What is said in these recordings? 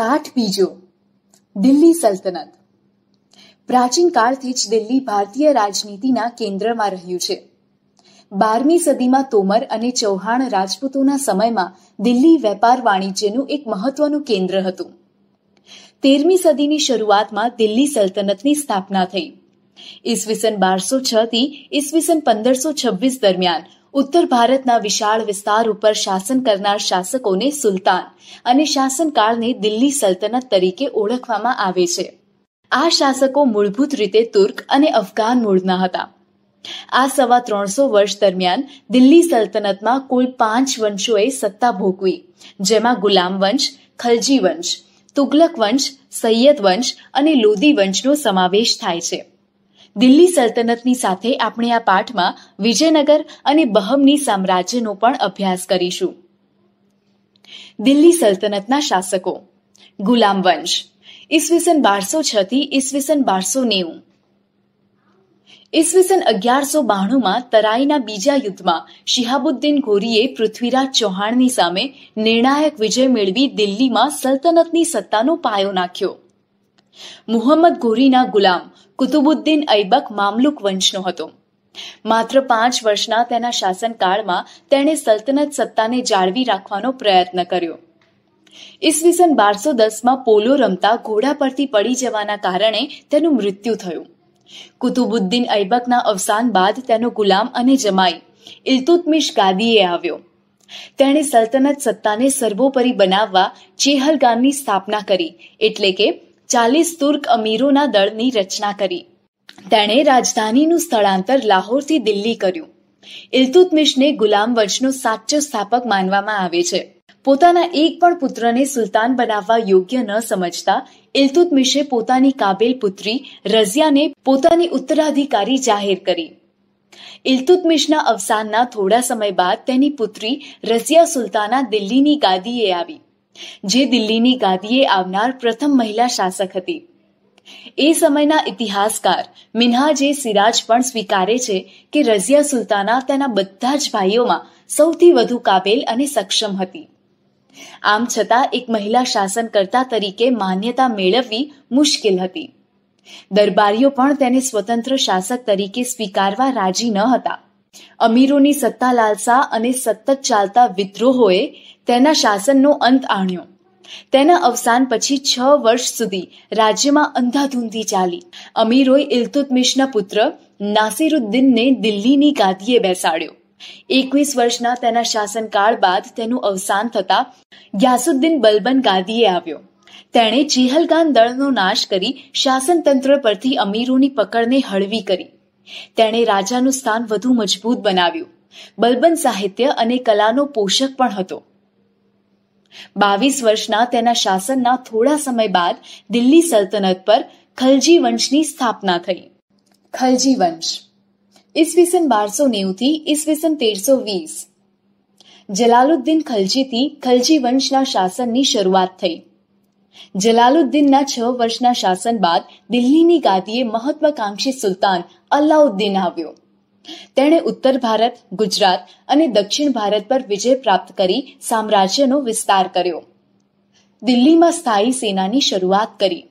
પાઠ બીજો દિલ્હી સલ્તનત પ્રાચીન કાળથી જ દિલ્હી ભારતીય રાજનીતિના કેન્દ્રમાં રહ્યું છે બારમી સદીમાં તોમર અને ચૌહાણ રાજપૂતોના સમયમાં દિલ્હી વેપાર વાણિજ્યનું એક મહત્વનું કેન્દ્ર હતું તેરમી સદીની શરૂઆતમાં દિલ્હી સલ્તનતની સ્થાપના થઈ ઈસવીસન બારસો છ થી ઈસવીસન પંદરસો છવ્વીસ દરમિયાન ઉત્તર ભારતના વિશાળ વિસ્તાર ઉપર શાસન કરનાર શાસકોને સુલતાન અને શાસનકાળને દિલ્હી સલ્તનત તરીકે ઓળખવામાં આવે છે આ શાસકો મૂળભૂત રીતે તુર્ક અને અફઘાન મૂળના હતા આ સવા ત્રણસો વર્ષ દરમિયાન દિલ્હી સલ્તનતમાં કુલ પાંચ વંશોએ સત્તા ભોગવી જેમાં ગુલામ વંશ ખલજી વંશ તુગલક વંશ સૈયદ વંશ અને લોદી વંશનો સમાવેશ થાય છે દિલ્હી સલ્તનતની સાથે આપણે આ પાઠમાં વિજયનગર અને બહમની સામ્રાજ્યનો પણ અભ્યાસ કરીશું દિલ્હી સલ્તનતના શાસકો ગુલામ વંશ ઈસવીસન બારસો છ થી ઈસવીસન બારસો નેવું ઈસવીસન અગિયારસો બાણુંમાં તરાઈના બીજા યુદ્ધમાં શિહાબુદ્દીન ગોરીએ પૃથ્વીરાજ ચૌહાણની સામે નિર્ણાયક વિજય મેળવી દિલ્હીમાં સલ્તનતની સત્તાનો પાયો નાખ્યો મુહમ્મદ ગોરીના ગુલામ કુતુબુદ્દીન ઐબક મામલુક વંશનો હતો માત્ર પાંચ વર્ષના તેના શાસનકાળમાં તેણે સલ્તનત સત્તાને જાળવી રાખવાનો પ્રયત્ન કર્યો ઈસવીસન બારસો દસમાં પોલો રમતા ઘોડા પરથી પડી જવાના કારણે તેનું મૃત્યુ થયું કુતુબુદ્દીન ઐબકના અવસાન બાદ તેનો ગુલામ અને જમાઈ ઇલતુતમિશ ગાદીએ આવ્યો તેણે સલ્તનત સત્તાને સર્વોપરી બનાવવા ચેહલગામની સ્થાપના કરી એટલે કે ચાલીસ તુર્ક અમીરોના દળની રચના કરી તેણે રાજધાનીનું સ્થળાંતર લાહોરથી દિલ્હી કર્યું ઇલ્તુતમિશને ગુલામ વંશનો સાચો સ્થાપક માનવામાં આવે છે પોતાના એક પણ પુત્રને સુલતાન બનાવવા યોગ્ય ન સમજતા ઇલ્તુતમિશે પોતાની કાબેલ પુત્રી રઝિયાને પોતાની ઉત્તરાધિકારી જાહેર કરી ઇલ્તુતમિશના અવસાનના થોડા સમય બાદ તેની પુત્રી રઝિયા સુલતાના દિલ્હીની ગાદીએ આવી જે દિલ્હીની ગાદીએ આવનાર પ્રથમ મહિલા શાસક હતી એ સમયના ઇતિહાસકાર મિનહાજ એ સિરાજ પણ સ્વીકારે છે કે રઝિયા સુલતાના તેના બધા જ ભાઈઓમાં સૌથી વધુ કાબેલ અને સક્ષમ હતી આમ છતાં એક મહિલા શાસનકર્તા તરીકે માન્યતા મેળવવી મુશ્કેલ હતી દરબારીઓ પણ તેને સ્વતંત્ર શાસક તરીકે સ્વીકારવા રાજી ન હતા અમીરોની સત્તા લાલસા અને સતત ચાલતા વિદ્રોહોએ તેના શાસનનો અંત આણ્યો તેના અવસાન પછી છ વર્ષ સુધી રાજ્યમાં અંધાધૂંધી ચાલી અમીરોય ઇલતુતમિશના પુત્ર નાસિરુદ્દીનને દિલ્હીની ગાદીએ બેસાડ્યો એકવીસ વર્ષના તેના શાસનકાળ બાદ તેનું અવસાન થતા ગ્યાસુદ્દીન બલબન ગાદીએ આવ્યો તેણે જેહલગાન દળનો નાશ કરી શાસનતંત્ર પરથી અમીરોની પકડને હળવી કરી તેણે રાજાનું સ્થાન વધુ મજબૂત બનાવ્યું બલબન સાહિત્ય અને કલાનો પોષક પણ હતો બાવીસ વર્ષના તેના શાસનના થોડા સમય બાદ દિલ્હી સલ્તનત પર ખલજી વંશની સ્થાપના થઈ ખલજી વંશ ઈસવીસન બારસો નેવુંથી ઈસવીસન તેરસો વીસ જલાલુદ્દીન ખલજીથી ખલજી વંશના શાસનની શરૂઆત થઈ જલાલુદ્દીનના છ વર્ષના શાસન બાદ દિલ્હીની ગાદીએ મહત્વાકાંક્ષી સુલતાન અલાઉદ્દીન આવ્યો તેણે ઉત્તર ભારત ગુજરાત અને દક્ષિણ ભારત પર વિજય પ્રાપ્ત કરી સામ્રાજ્યનો વિસ્તાર કર્યો દિલ્હીમાં સ્થાયી સેનાની શરૂઆત કરી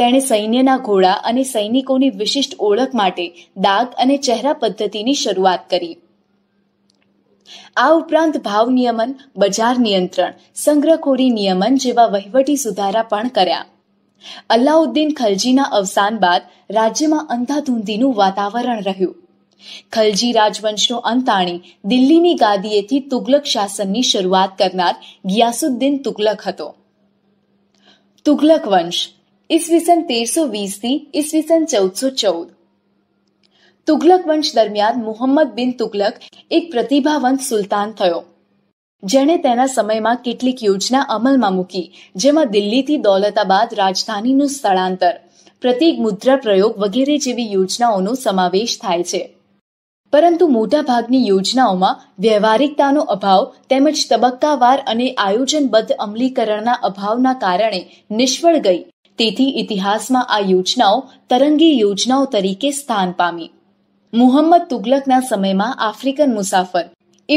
તેણે સૈન્યના ઘોડા અને સૈનિકોની વિશિષ્ટ ઓળખ માટે દાગ અને ચહેરા પદ્ધતિની શરૂઆત કરી આ ઉપરાંત ભાવ નિયમન બજાર નિયંત્રણ સંગ્રહખોરી નિયમન જેવા વહીવટી સુધારા પણ કર્યા અલ્લાઉદ્દીન ખલજીના અવસાન બાદ રાજ્યમાં અંધાધૂંધીનું વાતાવરણ રહ્યું ખલજી રાજવંશનો અંત આણી દિલ્હીની ગાદીએથી તુગલક શાસનની શરૂઆત કરનાર ગિયાસુદ્દીન તુગલક હતો તુગલક વંશ ઈસવીસન તેરસો વીસથી ઈસવીસન ચૌદસો ચૌદ તુગલક વંશ દરમિયાન મુહમ્મદ બિન તુગલક એક પ્રતિભાવંત સુલતાન થયો જેણે તેના સમયમાં કેટલીક યોજના અમલમાં મૂકી જેમાં દિલ્હીથી દૌલતાબાદ રાજધાનીનું સ્થળાંતર પ્રતિક મુદ્રા પ્રયોગ વગેરે જેવી યોજનાઓનો સમાવેશ થાય છે પરંતુ મોટાભાગની યોજનાઓમાં વ્યવહારિકતાનો અભાવ તેમજ તબક્કાવાર અને આયોજનબદ્ધ અમલીકરણના અભાવના કારણે નિષ્ફળ ગઈ તેથી ઇતિહાસમાં આ યોજનાઓ તરંગી યોજનાઓ તરીકે સ્થાન પામી મુહમ્મદ તુગલકના સમયમાં આફ્રિકન મુસાફર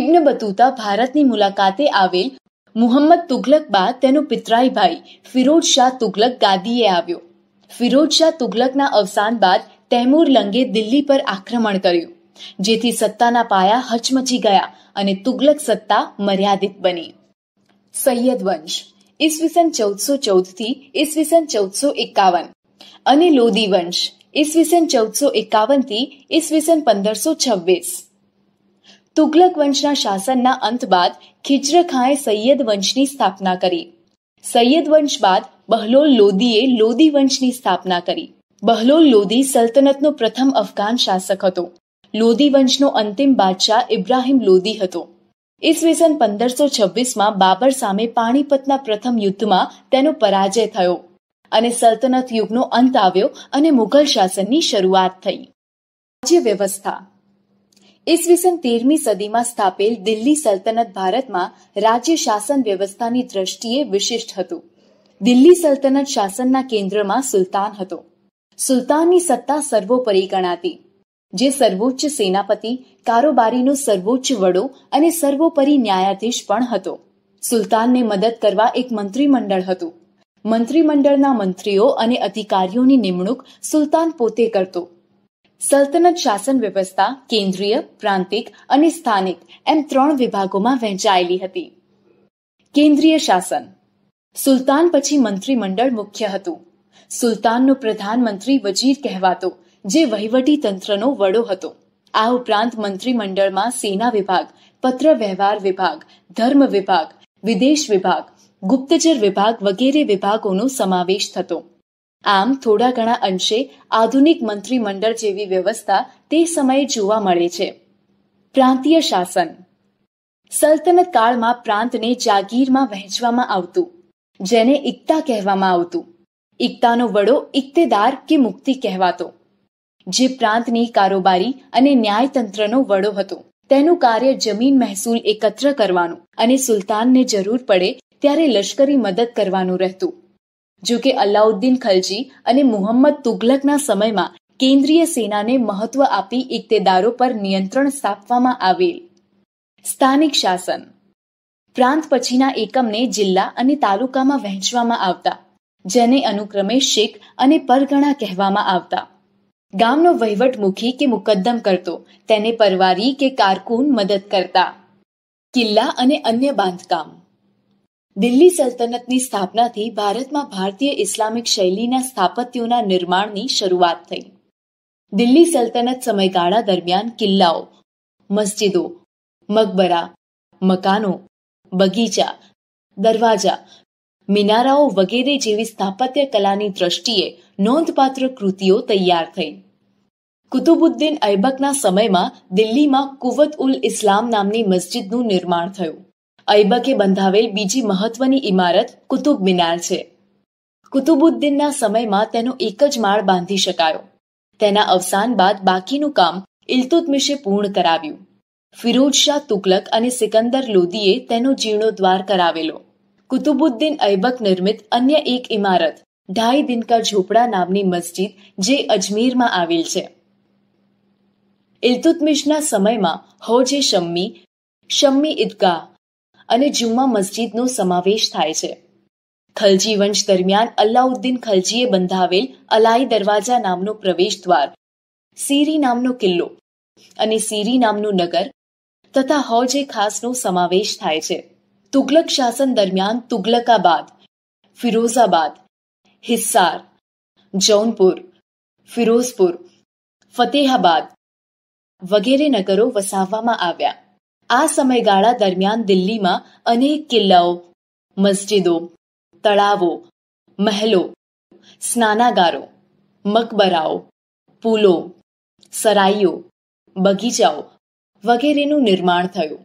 ઇબ્ન બતુતા ભારતની મુલાકાતે આવેલ મુહમ્મદ તુગલક બાદ તેનો પિતરાઈ ભાઈ ફિરોજ શાહ તુગલક ગાદીએ આવ્યો ફિરોજ શાહ તુગલકના અવસાન બાદ તૈમૂર લંગે દિલ્હી પર આક્રમણ કર્યું જેથી સત્તાના પાયા હચમચી ગયા અને તુગલક સત્તા મર્યાદિત બની સૈયદ વંશ ઈસવીસન ચૌદસો ચૌદ થી ઈસવીસન ચૌદસો એકાવન અને લોદી વંશ ઈસવીસન ચૌદસો એકાવન થી ઈસવીસન પંદરસો છવ્વીસ તુગલક વંશના શાસનના અંત બાદ ખિજ્ર સૈયદ વંશની સ્થાપના કરી સૈયદ વંશ બાદ બહલોલ લોદીએ લોદી વંશની સ્થાપના કરી બહલોલ લોદી સલ્તનતનો પ્રથમ અફઘાન શાસક હતો લોદી વંશનો અંતિમ બાદશાહ ઇબ્રાહિમ લોદી હતો ઈસવીસન પંદરસો છવ્વીસમાં બાબર સામે પાણીપતના પ્રથમ યુદ્ધમાં તેનો પરાજય થયો અને સલ્તનત યુગનો અંત આવ્યો અને મુઘલ શાસનની શરૂઆત થઈ રાજ્ય વ્યવસ્થા ઈસવીસન તેરમી સદીમાં સ્થાપેલ દિલ્હી સલ્તનત ભારતમાં રાજ્ય શાસન વ્યવસ્થાની દ્રષ્ટિએ વિશિષ્ટ હતું દિલ્હી સલ્તનત શાસનના કેન્દ્રમાં સુલતાન હતો સુલતાનની સત્તા સર્વોપરી ગણાતી જે સર્વોચ્ચ સેનાપતિ કારોબારીનો સર્વોચ્ચ વડો અને સર્વોપરી ન્યાયાધીશ પણ હતો સુલતાનને મદદ કરવા એક મંત્રીમંડળ હતું મંત્રીમંડળના મંત્રીઓ અને અધિકારીઓની નિમણૂક સુલતાન પોતે કરતો સલ્તનત શાસન વ્યવસ્થા કેન્દ્રીય પ્રાંતિક અને સ્થાનિક એમ ત્રણ વિભાગોમાં વહેંચાયેલી હતી કેન્દ્રીય શાસન સુલતાન પછી મંત્રીમંડળ મુખ્ય હતું સુલતાનનો પ્રધાનમંત્રી વજીર કહેવાતો જે વહીવટી તંત્રનો વડો હતો આ ઉપરાંત મંત્રીમંડળમાં સેના વિભાગ પત્ર વ્યવહાર વિભાગ ધર્મ વિભાગ વિદેશ વિભાગ ગુપ્તચર વિભાગ વગેરે વિભાગોનો સમાવેશ થતો આમ થોડા ઘણા અંશે આધુનિક મંત્રીમંડળ જેવી વ્યવસ્થા તે સમયે જોવા મળે છે પ્રાંતીય શાસન સલ્તનત કાળમાં પ્રાંતને જાગીરમાં વહેંચવામાં આવતું જેને ઇકતા કહેવામાં આવતું ઇક્તાનો વડો ઇક્તેદાર કે મુક્તિ કહેવાતો જે પ્રાંતની કારોબારી અને ન્યાયતંત્રનો વડો હતો તેનું કાર્ય જમીન મહેસૂલ એકત્ર કરવાનું અને સુલતાનને જરૂર પડે ત્યારે લશ્કરી મદદ કરવાનું રહેતું જો કે અલાઉદ્દીન ખલજી અને મુહમ્મદ તુગલકના સમયમાં કેન્દ્રીય સેનાને મહત્વ આપી ઇક્તેદારો પર નિયંત્રણ સ્થાપવામાં આવેલ સ્થાનિક શાસન પ્રાંત પછીના એકમને જિલ્લા અને તાલુકામાં વહેંચવામાં આવતા જેને અનુક્રમે શીખ અને પરગણા કહેવામાં આવતા ગામનો વહીવટ મુખી કે મુકદ્દમ કરતો તેને પરવારી કે કારકુન મદદ કરતા કિલ્લા અને અન્ય બાંધકામ દિલ્હી સલ્તનતની સ્થાપનાથી ભારતમાં ભારતીય ઇસ્લામિક શૈલીના સ્થાપત્યોના નિર્માણની શરૂઆત થઈ દિલ્હી સલ્તનત સમયગાળા દરમિયાન કિલ્લાઓ મસ્જિદો મકબરા મકાનો બગીચા દરવાજા મિનારાઓ વગેરે જેવી સ્થાપત્ય કલાની દ્રષ્ટિએ નોંધપાત્ર કૃતિઓ તૈયાર થઈ કુતુબુદ્દીન ઐબકના સમયમાં દિલ્હીમાં કુવત ઉલ ઇસ્લામ નામની મસ્જિદનું નિર્માણ થયું ઐબકે બંધાવેલ બીજી મહત્વની ઇમારત કુતુબ મિનાર છે કુતુબુદ્દીનના સમયમાં તેનો એક જ માળ બાંધી શકાયો તેના અવસાન બાદ બાકીનું કામ ઇલ્તુતમિશે પૂર્ણ કરાવ્યું ફિરોજ શાહ તુગલક અને સિકંદર લોદીએ તેનો જીર્ણોદ્વાર કરાવેલો કુતુબુદ્દીન ઐબક નિર્મિત અન્ય એક ઇમારત ઢાઈ દિનકા ઝોપડા નામની મસ્જિદ જે અજમેરમાં આવેલ છે ઇલ્તુતમિશના સમયમાં હોજે શમ્મી શમ્મી ઈદગાહ અને જુમ્મા મસ્જિદનો સમાવેશ થાય છે ખલજી વંશ દરમિયાન અલ્લાઉદ્દીન ખલજીએ બંધાવેલ અલાઈ દરવાજા નામનો પ્રવેશ દ્વાર સીરી નામનો કિલ્લો અને સીરી નામનું નગર તથા હોજે ખાસનો સમાવેશ થાય છે તુગલક શાસન દરમિયાન તુગલકાબાદ ફિરોઝાબાદ हिस्सार જૌનપુર ફિરોઝપુર ફતેહાબાદ વગેરે નગરો વસાવવામાં આવ્યા આ સમયગાળા દરમિયાન દિલ્હીમાં અનેક કિલ્લાઓ મસ્જિદો તળાવો મહેલો સ્નાનાગારો મકબરાઓ પુલો સરાઈઓ બગીચાઓ વગેરેનું નિર્માણ થયું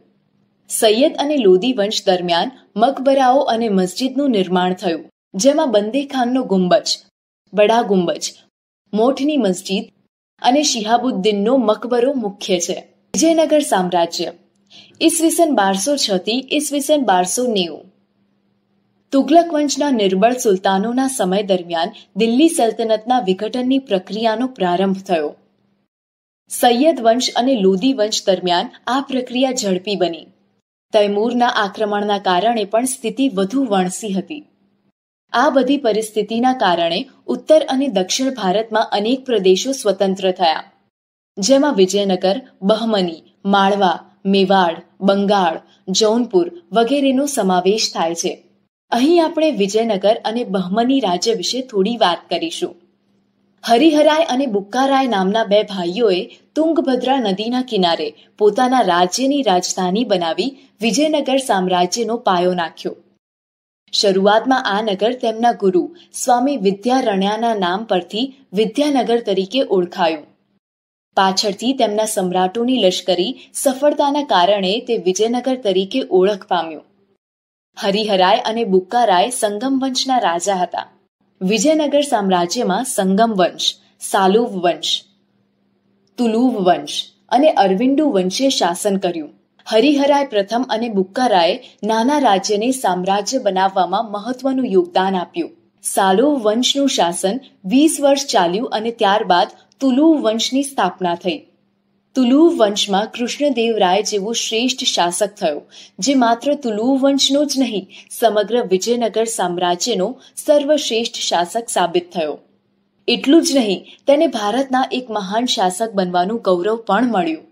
સૈયદ અને લોદી વંશ દરમિયાન મકબરાઓ અને મસ્જિદનું નિર્માણ થયું જેમાં બંદીખાનનો ગુંબજ બડા ગુંબજ મોઠની મસ્જિદ અને શિહાબુદ્દીનનો મકબરો મુખ્ય છે વિજયનગર સામ્રાજ્ય ઈસવીસન બારસો છ થી ઈસવીસન બારસો નેવું તુગલક વંશના નિર્બળ સુલતાનોના સમય દરમિયાન દિલ્હી સલ્તનતના વિઘટનની પ્રક્રિયાનો પ્રારંભ થયો સૈયદ વંશ અને લોદી વંશ દરમિયાન આ પ્રક્રિયા ઝડપી બની તૈમૂરના આક્રમણના કારણે પણ સ્થિતિ વધુ વણસી હતી આ બધી પરિસ્થિતિના કારણે ઉત્તર અને દક્ષિણ ભારતમાં અનેક પ્રદેશો સ્વતંત્ર થયા જેમાં વિજયનગર બહમની માળવા મેવાડ બંગાળ જૌનપુર વગેરેનો સમાવેશ થાય છે અહીં આપણે વિજયનગર અને બહમની રાજ્ય વિશે થોડી વાત કરીશું હરિહરાય અને બુક્કારાય નામના બે ભાઈઓએ તુંગભદ્રા નદીના કિનારે પોતાના રાજ્યની રાજધાની બનાવી વિજયનગર સામ્રાજ્યનો પાયો નાખ્યો શરૂઆતમાં આ નગર તેમના ગુરુ સ્વામી વિદ્યારણ્યાના નામ પરથી વિદ્યાનગર તરીકે ઓળખાયું પાછળથી તેમના સમ્રાટોની લશ્કરી સફળતાના કારણે તે વિજયનગર તરીકે ઓળખ પામ્યું હરિહરાય અને બુક્કારાય સંગમ વંશના રાજા હતા વિજયનગર સામ્રાજ્યમાં સંગમવંશ વંશ સાલુવ વંશ તુલુવ વંશ અને અરવિંદુ વંશે શાસન કર્યું હરિહરાય પ્રથમ અને બુક્કારાએ નાના રાજ્યને સામ્રાજ્ય બનાવવામાં મહત્વનું યોગદાન આપ્યું સાલો વંશનું શાસન વીસ વર્ષ ચાલ્યું અને ત્યારબાદ તુલુ વંશની સ્થાપના થઈ તુલુ વંશમાં કૃષ્ણદેવરાય જેવો શ્રેષ્ઠ શાસક થયો જે માત્ર તુલુ વંશનો જ નહીં સમગ્ર વિજયનગર સામ્રાજ્યનો સર્વશ્રેષ્ઠ શાસક સાબિત થયો એટલું જ નહીં તેને ભારતના એક મહાન શાસક બનવાનું ગૌરવ પણ મળ્યું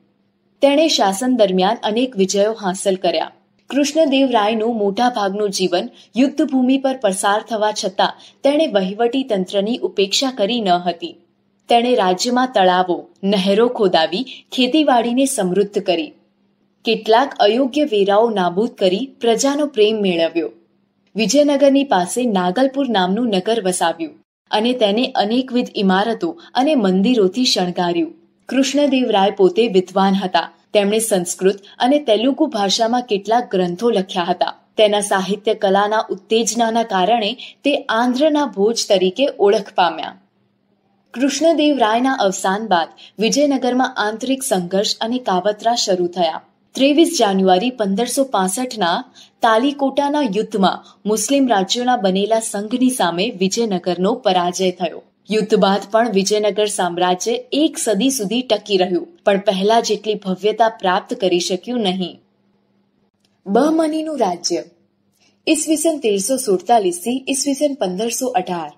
તેણે શાસન દરમિયાન અનેક વિજયો હાંસલ કર્યા કૃષ્ણદેવ રાયનું મોટા ભાગનું જીવન યુદ્ધભૂમિ પર પસાર થવા છતાં તેણે વહીવટી તંત્રની ઉપેક્ષા કરી ન હતી તેણે રાજ્યમાં તળાવો નહેરો ખોદાવી ખેતીવાડીને સમૃદ્ધ કરી કેટલાક અયોગ્ય વેરાઓ નાબૂદ કરી પ્રજાનો પ્રેમ મેળવ્યો વિજયનગરની પાસે નાગલપુર નામનું નગર વસાવ્યું અને તેને અનેકવિધ ઇમારતો અને મંદિરોથી શણગાર્યું કૃષ્ણદેવરાય પોતે વિદ્વાન હતા તેમણે સંસ્કૃત અને તેલુગુ ભાષામાં કેટલાક ગ્રંથો લખ્યા હતા તેના સાહિત્ય કલાના ઉત્તેજનાના કારણે તે આંધ્રના ભોજ તરીકે ઓળખ પામ્યા કૃષ્ણદેવ રાયના અવસાન બાદ વિજયનગરમાં આંતરિક સંઘર્ષ અને કાવતરા શરૂ થયા ત્રેવીસ જાન્યુઆરી પંદરસો પાસઠના તાલીકોટાના યુદ્ધમાં મુસ્લિમ રાજ્યોના બનેલા સંઘની સામે વિજયનગરનો પરાજય થયો યુદ્ધ બાદ પણ વિજયનગર સામ્રાજ્ય એક સદી સુધી ટકી રહ્યું પણ પહેલા જેટલી ભવ્યતા પ્રાપ્ત કરી શક્યું નહીં બહમનીનું રાજ્ય ઈસવીસન તેરસો સુડતાલીસ થી ઈસવીસન પંદરસો અઢાર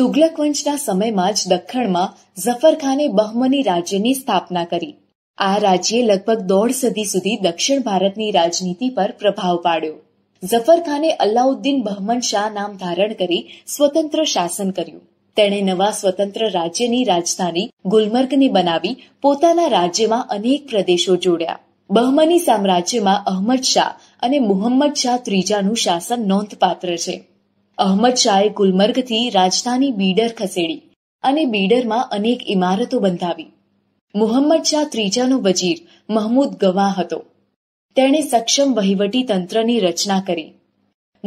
તુગલક વંશના સમયમાં જ દખ્ખણમાં ઝફરખાને બહમની રાજ્યની સ્થાપના કરી આ રાજ્યે લગભગ દોઢ સદી સુધી દક્ષિણ ભારતની રાજનીતિ પર પ્રભાવ પાડ્યો ઝફરખાને ખાને અલ્લાઉદ્દીન બહમન શાહ નામ ધારણ કરી સ્વતંત્ર શાસન કર્યું તેણે નવા સ્વતંત્ર રાજ્યની રાજધાની ગુલમર્ગને બનાવી પોતાના રાજ્યમાં અનેક પ્રદેશો જોડ્યા બહમની સામ્રાજ્યમાં અહમદ શાહ અને મુહમ્મદ શાહ ત્રીજાનું શાસન નોંધપાત્ર છે અહમદ શાહે ગુલમર્ગથી રાજધાની બીડર ખસેડી અને બીડરમાં અનેક ઇમારતો બંધાવી મુહમ્મદ શાહ ત્રીજાનો વજીર મહમૂદ ગવાહ હતો તેણે સક્ષમ વહીવટી તંત્રની રચના કરી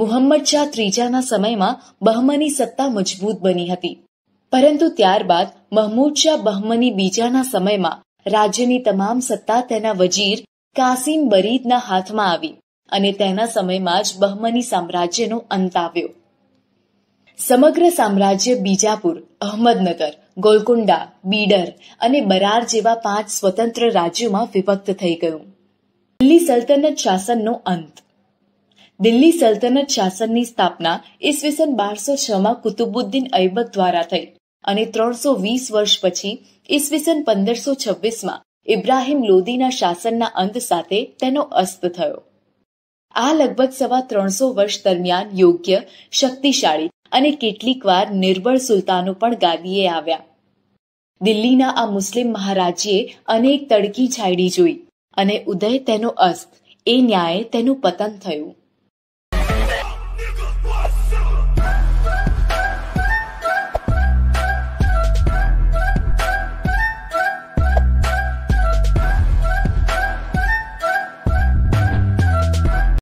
મુહમ્મદ શાહ ત્રીજાના સમયમાં બહમની સત્તા મજબૂત બની હતી પરંતુ ત્યારબાદ મહમૂદ શાહ બહમની બીજાના સમયમાં રાજ્યની તમામ સત્તા તેના વજીર કાસિમ બરીદના હાથમાં આવી અને તેના સમયમાં જ બહમની સામ્રાજ્યનો અંત આવ્યો સમગ્ર સામ્રાજ્ય બીજાપુર અહમદનગર ગોલકુંડા બીડર અને બરાર જેવા પાંચ સ્વતંત્ર રાજ્યોમાં વિભક્ત થઈ ગયું દિલ્હી સલ્તનત શાસનનો અંત દિલ્હી સલ્તનત શાસનની સ્થાપના ઈસવીસન બારસો છમાં કુતુબુદ્દીન ઐબક દ્વારા થઈ અને ત્રણસો વીસ વર્ષ પછી ઈસવીસન પંદરસો છવ્વીસમાં ઇબ્રાહિમ લોદીના શાસનના અંત સાથે તેનો અસ્ત થયો આ લગભગ સવા ત્રણસો વર્ષ દરમિયાન યોગ્ય શક્તિશાળી અને કેટલીકવાર નિર્બળ સુલતાનો પણ ગાદીએ આવ્યા દિલ્હીના આ મુસ્લિમ મહારાજીએ અનેક તડકી છાયડી જોઈ અને ઉદય તેનો અસ્ત એ ન્યાયે તેનું પતન થયું